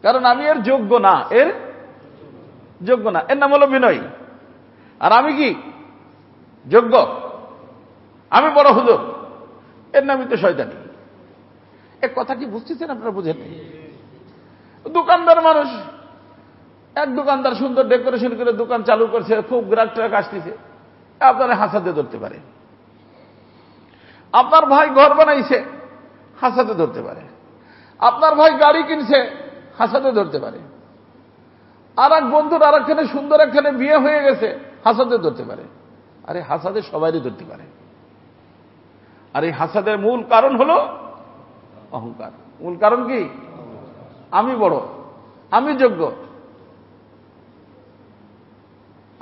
কারণ আমি এর যোগ্য না এর যোগ্য না এর নাম হল বিনয় আর আমি কি যোগ্য আমি বড় হুজুর এর নামই তো শয়তানি এ কথা কি বুঝতেছেন আপনারা বুঝেন দোকানদার মানুষ এক দোকানদার সুন্দর ডেকোরেশন করে দোকান চালু করছে খুব গ্রাহক ট্রাক আসতেছে আপনার হাসাতে ধরতে পারে আপনার ভাই ঘর বানাইছে হাসাতে ধরতে পারে আপনার ভাই গাড়ি কিনছে হাসাতে ধরতে পারে আর এক বন্ধুর আর একখানে সুন্দর একখানে বিয়ে হয়ে গেছে হাসাতে ধরতে পারে আরে হাসাতে সবাইই ধরতে পারে আর এই হাসাদের মূল কারণ হল অহংকার মূল কারণ কি আমি বড় আমি যোগ্য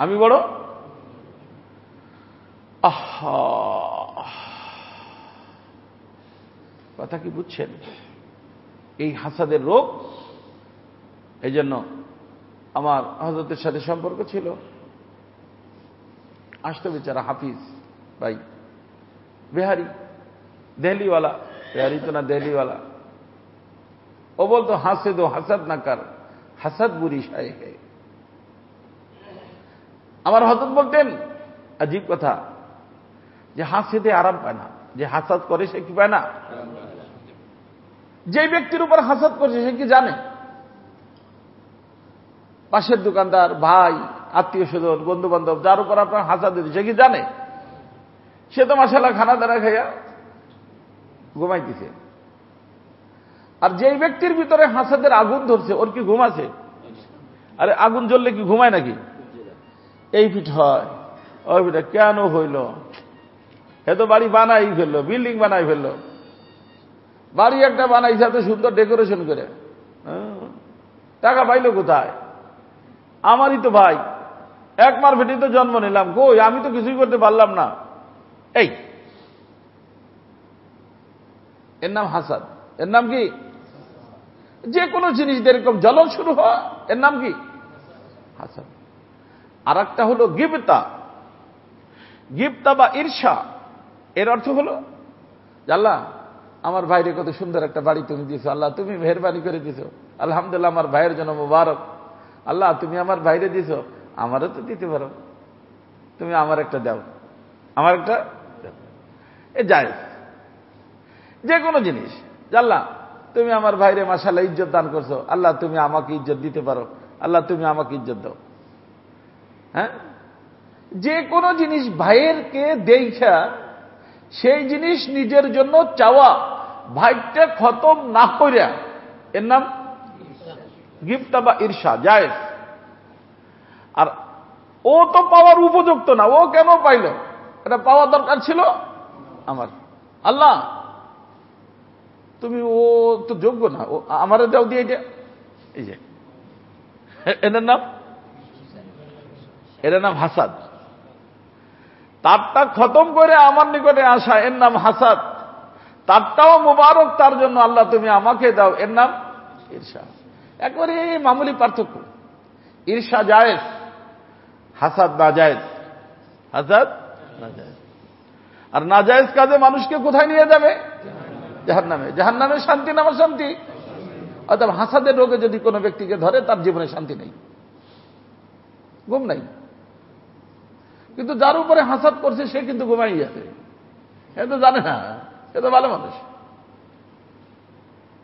আমি বড় আহ কথা কি বুঝছেন এই হাসাদের রোগ এই জন্য আমার হজরতের সাথে সম্পর্ক ছিল আসতে বেচারা হাফিজ ভাই বেহারি দেহলিওয়ালা বিহারি তো না দেহলিওয়ালা ও বলতো হাসে দো হাসাদ না কার হাসাদ বুড়ি শাহে আমার হজরত বলতেন আজীব কথা যে হাসিতে আরাম পায় না যে হাসাদ করে সে কি পায় না যে ব্যক্তির উপর হাসাদ করছে সে কি জানে পাশের দোকানদার ভাই আত্মীয় স্বজন বন্ধু বান্ধব যার উপর আপনার হাসাদ দিতে সে কি জানে সে তো মাসালা খানা দাঁড়া খাইয়া ঘুমাইতেছে আর যেই ব্যক্তির ভিতরে হাসাদের আগুন ধরছে ওর কি ঘুম আছে আরে আগুন জ্বললে কি ঘুমায় নাকি এই পিঠ হয় ওই পিঠা কেন হইল হে তো বাড়ি বানাই ফেললো বিল্ডিং বানাই ফেললো বাড়ি একটা বানাইছে এত সুন্দর ডেকোরেশন করে হ্যাঁ, টাকা পাইলো কোথায় আমারই তো ভাই এক মার্কেটে তো জন্ম নিলাম কই আমি তো কিছুই করতে পারলাম না এই এর নাম হাসাদ এর নাম কি যে কোনো জিনিস এরকম জ্বলন শুরু হয় এর নাম কি হাসান আর একটা হলো গিপ্তা গিপ্তা বা ঈর্ষা এর অর্থ হলো জানলা আমার ভাইরে কত সুন্দর একটা বাড়ি তুমি দিয়েছো আল্লাহ তুমি মেহরবানি করে দিছো আলহামদুলিল্লাহ আমার ভাইয়ের জন্য মুবারক আল্লাহ তুমি আমার ভাইরে দিছো আমারও তো দিতে পারো তুমি আমার একটা দাও আমার একটা এ যায় যে কোনো জিনিস জানলা তুমি আমার ভাইরে মাসাল্লাহ ইজ্জত দান করছো আল্লাহ তুমি আমাকে ইজ্জত দিতে পারো আল্লাহ তুমি আমাকে ইজ্জত দাও হ্যাঁ যে কোনো জিনিস ভাইয়েরকে দেইছা সেই জিনিস নিজের জন্য চাওয়া ভাইটা খতম না করিয়া এর নাম গিফতা বা ঈর্ষা জায়েজ আর ও তো পাওয়ার উপযুক্ত না ও কেন পাইল এটা পাওয়া দরকার ছিল আমার আল্লাহ তুমি ও তো যোগ্য না ও আমার দাও দিয়ে এটা এই যে এনার নাম এটার নাম হাসাদ তারটা খতম করে আমার নিকটে আসা এর নাম হাসাদ তারটাও মুবারক তার জন্য আল্লাহ তুমি আমাকে দাও এর নাম ঈর্ষা একবারে মামুলি পার্থক্য ঈর্ষা জায়েজ হাসাদ না জায়েজ হাসাদ না জায়েজ আর না জায়েজ কাজে মানুষকে কোথায় নিয়ে যাবে জাহার নামে জাহার নামে শান্তি নাম শান্তি অর্থাৎ হাসাদের রোগে যদি কোনো ব্যক্তিকে ধরে তার জীবনে শান্তি নেই ঘুম নাই কিন্তু যার উপরে হাসাদ করছে সে কিন্তু ঘুমাই যাবে সে তো জানে না সে তো ভালো মানুষ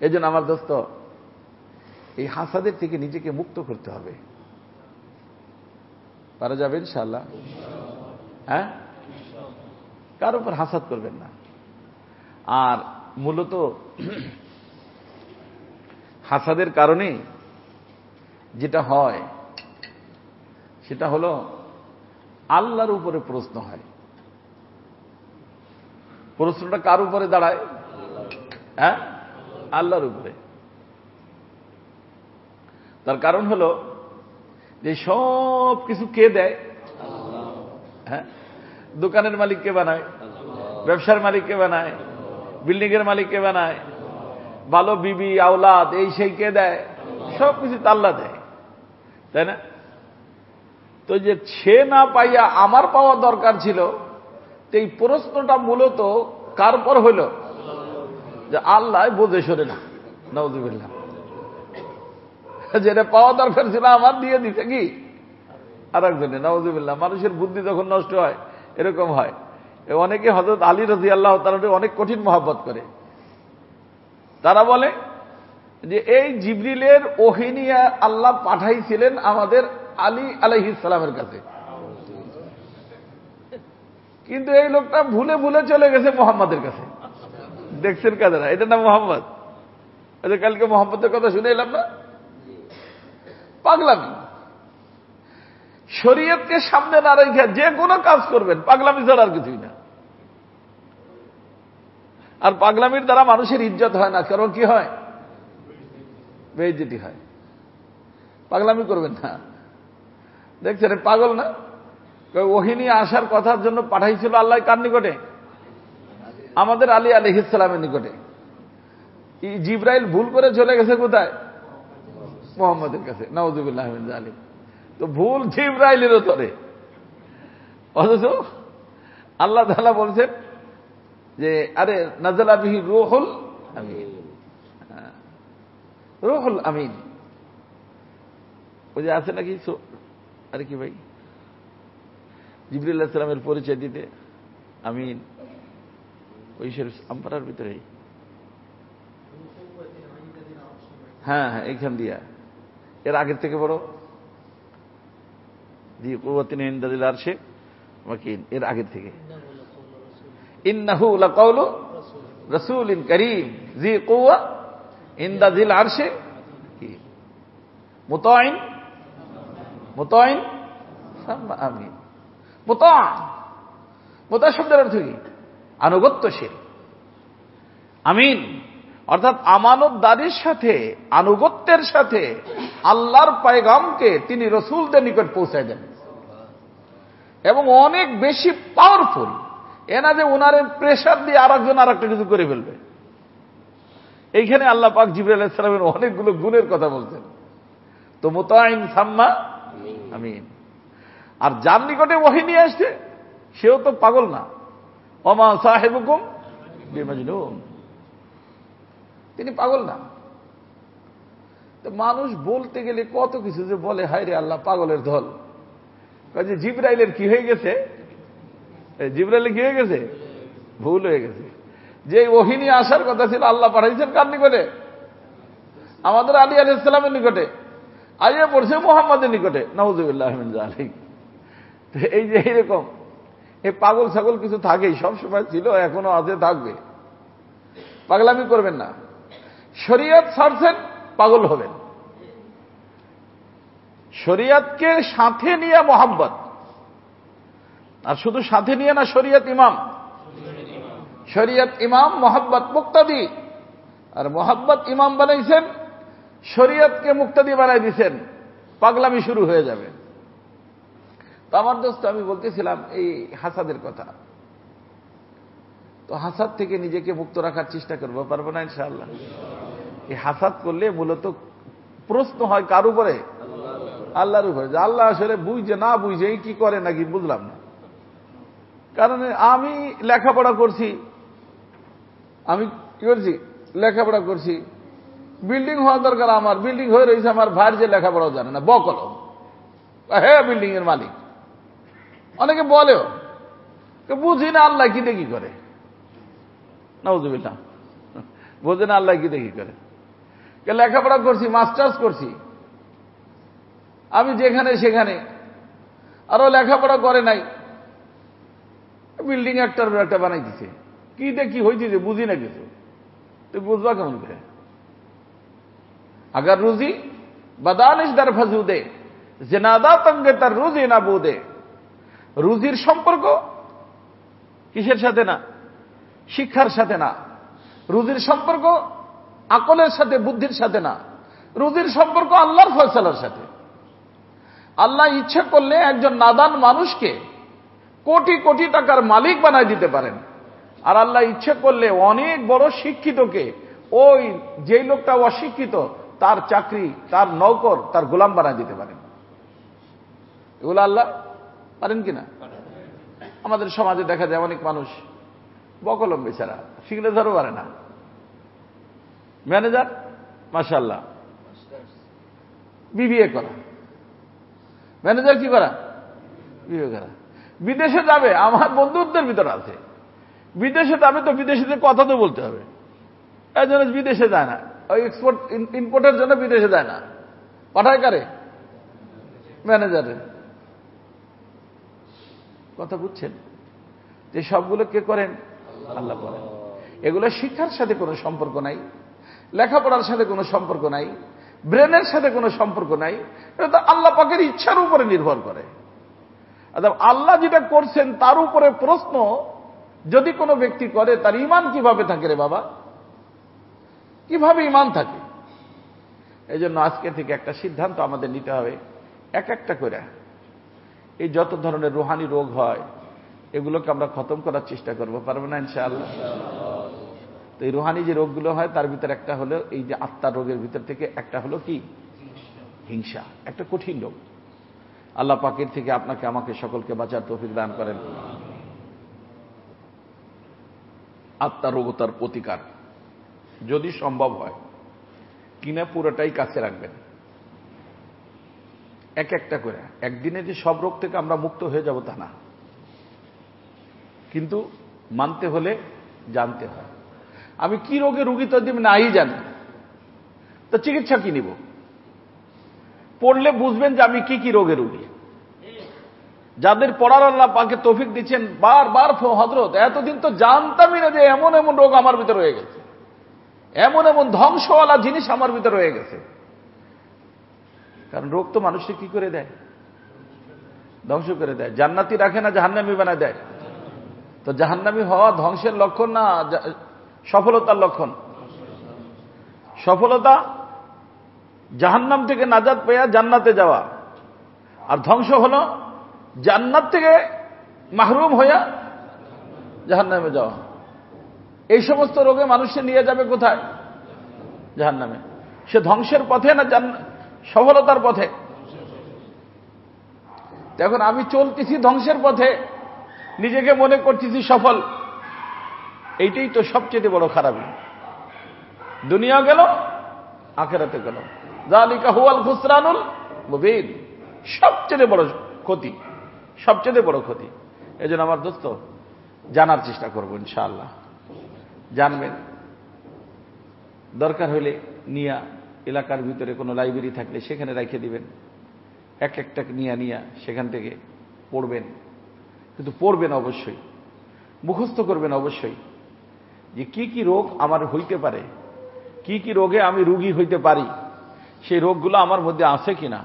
এই জন্য আমার দোস্ত এই হাসাদের থেকে নিজেকে মুক্ত করতে হবে পারা যাবে ইনশাল্লাহ হ্যাঁ কার উপর হাসাদ করবেন না আর মূলত হাসাদের কারণে যেটা হয় সেটা হল আল্লাহর উপরে প্রশ্ন হয় প্রশ্নটা কার উপরে দাঁড়ায় হ্যাঁ আল্লাহর উপরে তার কারণ হল যে সব কিছু কে দেয় হ্যাঁ দোকানের মালিক কে বানায় ব্যবসার মালিক কে বানায় বিল্ডিং এর মালিক কে বানায় ভালো বিবি আওলাদ এই সেই কে দেয় সব কিছু তাল্লা দেয় তাই না তো যে সে না পাইয়া আমার পাওয়া দরকার ছিল তো এই প্রশ্নটা মূলত কার পর হইল যে আল্লাহ বোঝে সরে না নজুবিল্লা যেটা পাওয়া দরকার ছিল আমার দিয়ে দিতে কি আর একজনে নজুবিল্লা মানুষের বুদ্ধি যখন নষ্ট হয় এরকম হয় অনেকে হজরত আলী রাজি আল্লাহ তালাকে অনেক কঠিন মহাব্বত করে তারা বলে যে এই জিবরিলের ওহিনিয়া আল্লাহ পাঠাইছিলেন আমাদের আলী আলহ ইসলামের কাছে কিন্তু এই লোকটা ভুলে ভুলে চলে গেছে মোহাম্মদের কাছে দেখছেন কাদেরা এটা না মোহাম্মদ আচ্ছা, কালকে মোহাম্মদের কথা শুনে এলাম না পাগলামি শরীয়তকে সামনে না রেখে যে কোনো কাজ করবেন পাগলামি ছাড়া আর কিছুই না আর পাগলামির দ্বারা মানুষের ইজ্জত হয় না কারণ কি হয় বেইজ্জতি হয় পাগলামি করবেন না দেখছেন পাগল না ওহিনী আসার কথার জন্য পাঠাইছিল আল্লাহ কার নিকটে আমাদের আলী ইসলামের নিকটে জিব্রাইল ভুল করে চলে গেছে কোথায় মোহাম্মদের কাছে নওয়াজ আলী তো ভুল জিব্রাইলেরও ধরে অথচ আল্লাহ তালা বলছেন যে আরে নাজালা বিহি রোহুল আমিন হ্যাঁ। রোহুল আমিন ওই যে আছে নাকি আরে কি ভাই জিবরুল্লাহামের পরিচয় দিতে আমিন ওই শরীফ আম্পারার ভিতরে হ্যাঁ হ্যাঁ এইখান দিয়া এর আগের থেকে বড় দি কুয়াতিন ইন্দাদিল আরশে মাকিন এর আগের থেকে ইন্নাহু লাকাউল রাসূলিন কারীম জি কুয়া ইন্দাদিল আরশে কি মুতাইন মুতাইন সাম্মা আমিন মুতা মুতা শব্দের অর্থ কি আনুগত্যশীল আমিন অর্থাৎ আমানতদারির সাথে আনুগত্যের সাথে আল্লাহর পায়গামকে তিনি রসুলদের নিকট পৌঁছায় দেন এবং অনেক বেশি পাওয়ারফুল এনা যে ওনার প্রেশার দিয়ে আর একজন আর একটা কিছু করে ফেলবে এইখানে আল্লাহ পাক জিবর আলাহিসামের অনেকগুলো গুণের কথা বলছেন তো মোতাইন সাম্মা আমিন আর যার নিকটে ওহি নিয়ে আসছে সেও তো পাগল না অমা সাহেব হুকুম তিনি পাগল না তো মানুষ বলতে গেলে কত কিছু যে বলে হায় রে আল্লাহ পাগলের ধল কাজে জিব্রাইলের কি হয়ে গেছে জিব্রাইলের কি হয়ে গেছে ভুল হয়ে গেছে যে ওহিনী আসার কথা ছিল আল্লাহ পাঠাইছেন কার নিকটে আমাদের আলী আলী ইসলামের নিকটে আলিয়া পড়ছে মোহাম্মদের নিকটে নওয়াজুবিল্লাহ আলী এই যে এইরকম এই পাগল ছাগল কিছু থাকেই সবসময় ছিল এখনো আছে থাকবে পাগলামি করবেন না শরীয়ত সারছেন পাগল হবেন শরিয়াতকে সাথে নিয়ে মোহাম্মত আর শুধু সাথে নিয়ে না শরিয়ত ইমাম শরিয়ত ইমাম মোহাম্মত মুক্তাদি আর মোহাম্মত ইমাম বানাইছেন শরিয়তকে মুক্তাদি বানাই দিছেন পাগলামি শুরু হয়ে যাবে তো আমার দোস্ত আমি বলতেছিলাম এই হাসাদের কথা তো হাসাদ থেকে নিজেকে মুক্ত রাখার চেষ্টা করবো পারবো না ইনশাআল্লাহ এই হাসাদ করলে মূলত প্রশ্ন হয় কার উপরে আল্লাহর উপরে যে আল্লাহ আসলে বুঝছে না বুঝছে এই কি করে নাকি বুঝলাম না কারণ আমি লেখাপড়া করছি আমি কি করছি লেখাপড়া করছি বিল্ডিং হওয়া দরকার আমার বিল্ডিং হয়ে রয়েছে আমার ভাইয়ের যে লেখাপড়াও জানে না বকল হ্যাঁ বিল্ডিং এর মালিক অনেকে বলেও বুঝি না আল্লাহ কি দেখি করে না নজুবিল্লাহ বুঝি না আল্লাহ কি দেখি করে লেখাপড়া করছি মাস্টার্স করছি আমি যেখানে সেখানে আরো লেখাপড়া করে নাই বিল্ডিং একটার একটা বানাই দিছে কিটা কি হইতেছে বুঝি না কিছু তুই বুঝবা কেমন করে আগার রুজি বাদানিস দার ফাজুদে জেনাদা তঙ্গে তার রুজি না বুদে রুজির সম্পর্ক কিসের সাথে না শিক্ষার সাথে না রুজির সম্পর্ক আকলের সাথে বুদ্ধির সাথে না রুজির সম্পর্ক আল্লাহর ফয়সালার সাথে আল্লাহ ইচ্ছে করলে একজন নাদান মানুষকে কোটি কোটি টাকার মালিক বানাই দিতে পারেন আর আল্লাহ ইচ্ছে করলে অনেক বড় শিক্ষিতকে ওই যেই লোকটা অশিক্ষিত তার চাকরি তার নৌকর তার গোলাম বানাই দিতে পারেন এগুলো আল্লাহ পারেন কিনা আমাদের সমাজে দেখা যায় অনেক মানুষ বকলম বেচারা শিখলে ধরো পারে না ম্যানেজার মাসাল্লাহ বিবিএ করা ম্যানেজার কি করা বিয়ে করা বিদেশে যাবে আমার বন্ধুত্বের ভিতর আছে বিদেশে যাবে তো বিদেশিদের কথা তো বলতে হবে এই জন্য বিদেশে যায় না ওই এক্সপোর্ট ইম্পোর্টের জন্য বিদেশে যায় না পাঠায় কারে ম্যানেজারে কথা বুঝছেন যে সবগুলো কে করেন আল্লাহ করেন এগুলো শিক্ষার সাথে কোনো সম্পর্ক নাই লেখাপড়ার সাথে কোনো সম্পর্ক নাই ব্রেনের সাথে কোনো সম্পর্ক নাই এটা তো আল্লাহ পাকের ইচ্ছার উপরে নির্ভর করে আল্লাহ যেটা করছেন তার উপরে প্রশ্ন যদি কোনো ব্যক্তি করে তার ইমান কিভাবে থাকে রে বাবা কিভাবে ইমান থাকে এই জন্য আজকে থেকে একটা সিদ্ধান্ত আমাদের নিতে হবে এক একটা করে এই যত ধরনের রোহানি রোগ হয় এগুলোকে আমরা খতম করার চেষ্টা করবো পারবো না ইনশাআল্লাহ তো এই রুহানি যে রোগগুলো হয় তার ভিতরে একটা হলো এই যে আত্মার রোগের ভিতর থেকে একটা হলো কি হিংসা একটা কঠিন রোগ আল্লাহ পাকের থেকে আপনাকে আমাকে সকলকে বাঁচার তৌফিক দান করেন আত্মার রোগ তার প্রতিকার যদি সম্ভব হয় কিনা পুরোটাই কাছে রাখবেন এক একটা করে একদিনে যে সব রোগ থেকে আমরা মুক্ত হয়ে যাব তা না কিন্তু মানতে হলে জানতে হয় আমি কি রোগে রুগী তো দিব নাই জানি তো চিকিৎসা কি নিব পড়লে বুঝবেন যে আমি কি কি রোগে রুগী যাদের পড়ার আল্লাহ পাকে তফিক দিচ্ছেন বারবার হজরত এতদিন তো জানতামই না যে এমন এমন রোগ আমার ভিতরে রয়ে গেছে এমন এমন ধ্বংসওয়ালা জিনিস আমার ভিতরে রয়ে গেছে কারণ রোগ তো মানুষকে কি করে দেয় ধ্বংস করে দেয় জান্নাতি রাখে না জাহান্নামি বানায় দেয় তো জাহান্নামি হওয়া ধ্বংসের লক্ষণ না সফলতার লক্ষণ সফলতা জাহান্নাম থেকে নাজাদ পেয়া জান্নাতে যাওয়া আর ধ্বংস হল জান্নাত থেকে মাহরুম হইয়া জাহান্নামে যাওয়া এই সমস্ত রোগে মানুষকে নিয়ে যাবে কোথায় জাহান্নামে সে ধ্বংসের পথে না সফলতার পথে এখন আমি চলতেছি ধ্বংসের পথে নিজেকে মনে করতেছি সফল এইটাই তো সবচেয়ে বড় খারাপি দুনিয়া গেল আখেরাতে গেল জালিকা হুয়াল খুসরানুল মুবিন সবচেয়ে বড় ক্ষতি সবচেয়ে বড় ক্ষতি এই আমার দোস্ত জানার চেষ্টা করবো ইনশাআল্লাহ জানবেন দরকার হলে নিয়া এলাকার ভিতরে কোনো লাইব্রেরি থাকলে সেখানে রেখে দিবেন এক একটা নিয়া নিয়া সেখান থেকে পড়বেন কিন্তু পড়বেন অবশ্যই মুখস্থ করবেন অবশ্যই যে কি কি রোগ আমার হইতে পারে কি কি রোগে আমি রুগী হইতে পারি সেই রোগগুলো আমার মধ্যে আছে কিনা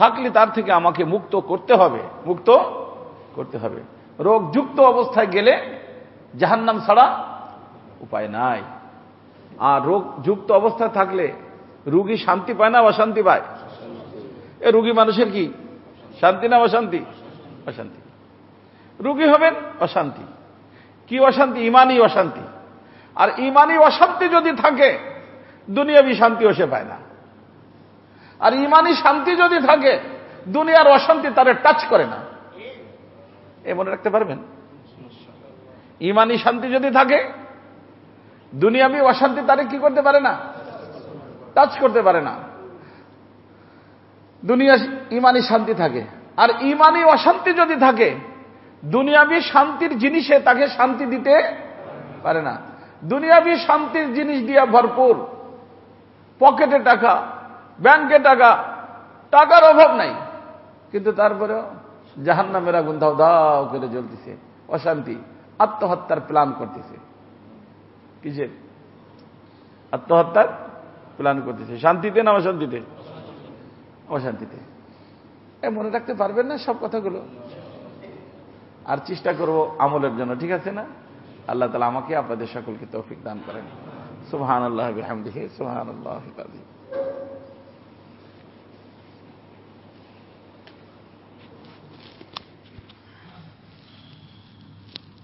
থাকলে তার থেকে আমাকে মুক্ত করতে হবে মুক্ত করতে হবে রোগ যুক্ত অবস্থায় গেলে জাহান্নাম ছাড়া উপায় নাই আর রোগ যুক্ত অবস্থায় থাকলে রুগী শান্তি পায় না অশান্তি পায় এ রুগী মানুষের কি শান্তি না অশান্তি অশান্তি রুগী হবেন অশান্তি কি অশান্তি ইমানই অশান্তি আর ইমানি অশান্তি যদি থাকে দুনিয়াবি শান্তিও সে পায় না আর ইমানি শান্তি যদি থাকে দুনিয়ার অশান্তি তারে টাচ করে না এ মনে রাখতে পারবেন ইমানি শান্তি যদি থাকে দুনিয়াবি অশান্তি তারে কি করতে পারে না টাচ করতে পারে না দুনিয়া ইমানি শান্তি থাকে আর ইমানি অশান্তি যদি থাকে দুনিয়াবি শান্তির জিনিসে তাকে শান্তি দিতে পারে না দুনিয়াবি শান্তির জিনিস দিয়া ভরপুর পকেটে টাকা ব্যাংকে টাকা টাকার অভাব নাই কিন্তু তারপরেও জাহান নামের আগুন ধাও দাও করে জ্বলতেছে অশান্তি আত্মহত্যার প্ল্যান করতেছে কিসের আত্মহত্যার প্ল্যান করতেছে শান্তিতে না অশান্তিতে অশান্তিতে এ মনে রাখতে পারবেন না সব কথাগুলো আর চেষ্টা করব আমলের জন্য ঠিক আছে না اللہ تعالا کے آپ شکل کی توفیق دان کریں سبحان اللہ بحمدہ سبحان اللہ حمی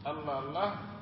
اللہ اللہ